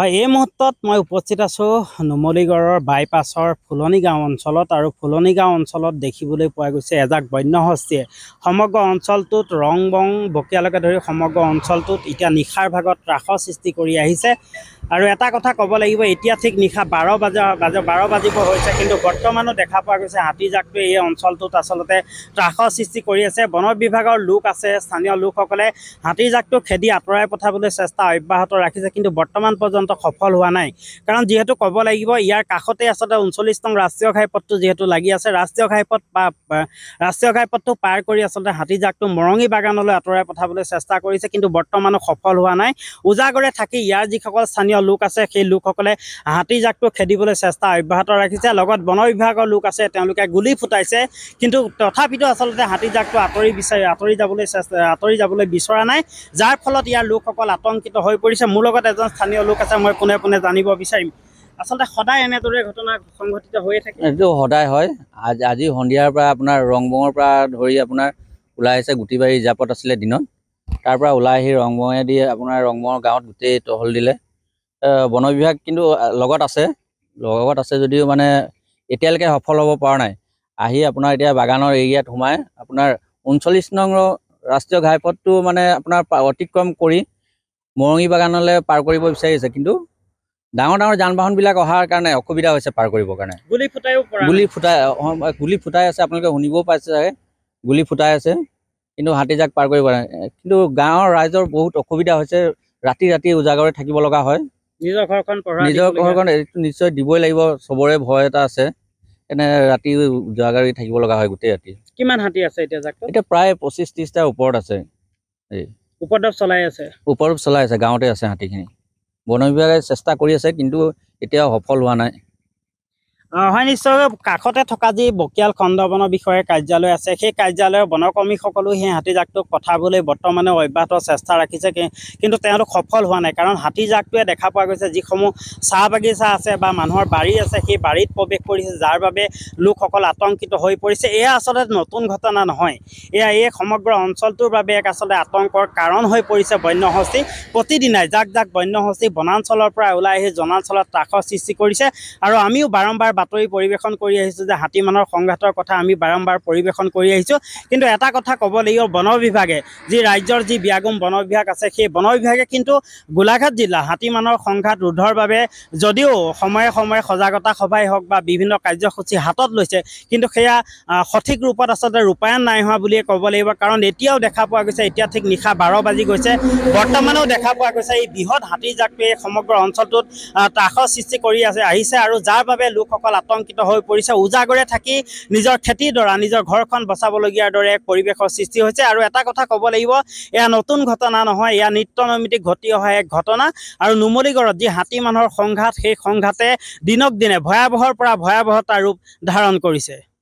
হয় এই মুহূৰ্তত মই উপস্থিত আছোঁ নুমলীগড়ৰ বাইপাছৰ ফুলনি গাঁও অঞ্চলত আৰু ফুলনি গাঁও অঞ্চলত দেখিবলৈ পোৱা গৈছে এজাক বন্য বন্যহস্তীয়ে সমগ্ৰ অঞ্চলটোত ৰং বং বকিয়ালৈকে ধৰি সমগ্ৰ অঞ্চলটোত এতিয়া নিশাৰ ভাগত ত্ৰাসৰ সৃষ্টি কৰি আহিছে আৰু এটা কথা ক'ব লাগিব এতিয়া ঠিক নিশা বাৰ বজা বাৰ বাজিব হৈছে কিন্তু বৰ্তমানো দেখা পোৱা গৈছে জাকটোৱে এই অঞ্চলটোত আচলতে ত্ৰাসৰ সৃষ্টি কৰি আছে বন বিভাগৰ লোক আছে স্থানীয় লোকসকলে জাকটো খেদি আঁতৰাই পঠাবলৈ চেষ্টা অব্যাহত ৰাখিছে কিন্তু বৰ্তমান পৰ্যন্ত সফল হোৱা নাই কাৰণ যিহেতু ক'ব লাগিব ইয়াৰ কাষতে আচলতে ঊনচল্লিছ নং ৰাষ্ট্ৰীয় ঘাইপথটো যিহেতু লাগি আছে ৰাষ্ট্ৰীয় ঘাইপথ বা ৰাষ্ট্ৰীয় ঘাইপথটো পাৰ কৰি আচলতে জাকটো মৰঙি বাগানলৈ আঁতৰাই পঠাবলৈ চেষ্টা কৰিছে কিন্তু বৰ্তমানো সফল হোৱা নাই উজাগৰে থাকি ইয়াৰ যিসকল স্থানীয় স্থানীয় লোক আছে সেই লোকসকলে হাতীজাকটো খেদিবলৈ চেষ্টা অব্যাহত ৰাখিছে লগত বন বিভাগৰ লোক আছে তেওঁলোকে গুলি ফুটাইছে কিন্তু তথাপিতো আচলতে হাতীজাকটো আঁতৰি বিচাৰি আঁতৰি যাবলৈ চেষ্টা আঁতৰি যাবলৈ বিচৰা নাই যাৰ ফলত ইয়াৰ লোকসকল আতংকিত হৈ পৰিছে মোৰ লগত এজন স্থানীয় লোক আছে মই পোনে পোনে জানিব বিচাৰিম আচলতে সদায় এনেদৰে ঘটনা সংঘটিত হৈয়ে থাকে এইটো সদায় হয় আজি আজি সন্ধিয়াৰ পৰা আপোনাৰ ৰংবঙৰ পৰা ধৰি আপোনাৰ ওলাই আহিছে গুটিবাৰী জাপত আছিলে দিনত তাৰপৰা ওলাই আহি ৰংবঙে দি আপোনাৰ ৰংবঙৰ গাঁৱত গোটেই টহল দিলে বন বিভাগ কিন্তু লগত আছে লগত আছে যদিও মানে এতিয়ালৈকে সফল হ'ব পৰা নাই আহি আপোনাৰ এতিয়া বাগানৰ এৰিয়াত সোমাই আপোনাৰ ঊনচল্লিছ নং ৰাষ্ট্ৰীয় ঘাইপথটো মানে আপোনাৰ অতিক্ৰম কৰি মৰঙী বাগানলৈ পাৰ কৰিব বিচাৰিছে কিন্তু ডাঙৰ ডাঙৰ যান বাহনবিলাক অহাৰ কাৰণে অসুবিধা হৈছে পাৰ কৰিবৰ কাৰণে গুলি ফুটাই গুলি ফুটাই গুলি ফুটাই আছে আপোনালোকে শুনিবও পাইছে চাগে গুলি ফুটাই আছে কিন্তু হাতীজাক পাৰ কৰিব কাৰণে কিন্তু গাঁৱৰ ৰাইজৰ বহুত অসুবিধা হৈছে ৰাতি ৰাতি উজাগৰে থাকিব লগা হয় নিজৰ ঘৰখন নিশ্চয় দিবই লাগিব চবৰে ভয় এটা আছে এনে ৰাতি যোৱা গাড়ী থাকিব লগা হয় গোটেই ৰাতি কিমান হাতী আছে এতিয়া প্ৰায় পঁচিছ ত্ৰিছটাৰ ওপৰত আছে ওপৰত চলাই আছে উপদ্ৰৱ চলাই আছে গাঁৱতে আছে হাতীখিনি বন বিভাগে চেষ্টা কৰি আছে কিন্তু এতিয়াও সফল হোৱা নাই হয় নিশ্চয় কাষতে থকা যি বকিয়াল খণ্ড বন বিষয়ে কাৰ্যালয় আছে সেই কাৰ্যালয়ৰ বনকৰ্মীসকলো সেই হাতীজাকটোক পঠাবলৈ বৰ্তমানে অব্যাহত চেষ্টা ৰাখিছে কিন্তু তেওঁলোক সফল হোৱা নাই কাৰণ হাতীজাকটোৱে দেখা পোৱা গৈছে যিসমূহ চাহ বাগিচা আছে বা মানুহৰ বাৰী আছে সেই বাৰীত প্ৰৱেশ কৰিছে যাৰ বাবে লোকসকল আতংকিত হৈ পৰিছে এয়া আচলতে নতুন ঘটনা নহয় এয়া এই সমগ্ৰ অঞ্চলটোৰ বাবে এক আচলতে আতংকৰ কাৰণ হৈ পৰিছে বন্য বন্যহস্তি প্ৰতিদিনাই যাক যাক বন্য বন্যহস্তি বনাঞ্চলৰ পৰা ওলাই আহি জনাঞ্চলত ত্ৰাসৰ সৃষ্টি কৰিছে আৰু আমিও বাৰম্বাৰ বাতৰি পৰিৱেশন কৰি আহিছোঁ যে হাতীমানৰ সংঘাতৰ কথা আমি বাৰম্বাৰ পৰিৱেশন কৰি আহিছোঁ কিন্তু এটা কথা ক'ব লাগিব বন বিভাগে যি ৰাজ্যৰ যি ব্যাগুম বন বিভাগ আছে সেই বন বিভাগে কিন্তু গোলাঘাট জিলা হাতীমানৰ সংঘাত ৰোধৰ বাবে যদিও সময়ে সময়ে সজাগতা সভাই হওক বা বিভিন্ন কাৰ্যসূচী হাতত লৈছে কিন্তু সেয়া সঠিক ৰূপত আচলতে ৰূপায়ণ নাই হোৱা বুলিয়ে ক'ব লাগিব কাৰণ এতিয়াও দেখা পোৱা গৈছে এতিয়া ঠিক নিশা বাৰ বাজি গৈছে বৰ্তমানেও দেখা পোৱা গৈছে এই বৃহৎ হাতীজাকটোৱে সমগ্ৰ অঞ্চলটোত ত্ৰাসৰ সৃষ্টি কৰি আছে আহিছে আৰু যাৰ বাবে লোকসকল যুৱকসকল আতংকিত হৈ পৰিছে উজাগৰে থাকি নিজৰ খেতিৰ দ্বাৰা নিজৰ ঘৰখন বচাবলগীয়াৰ দৰে এক পৰিৱেশৰ সৃষ্টি হৈছে আৰু এটা কথা ক'ব লাগিব এয়া নতুন ঘটনা নহয় এয়া নিত্য নৈমিতিক ঘটি অহা এক ঘটনা আৰু নুমলীগড়ত যি হাতী মানুহৰ সংঘাত সেই সংঘাতে দিনক দিনে ভয়াৱহৰ পৰা ভয়াৱহতা ৰূপ ধাৰণ কৰিছে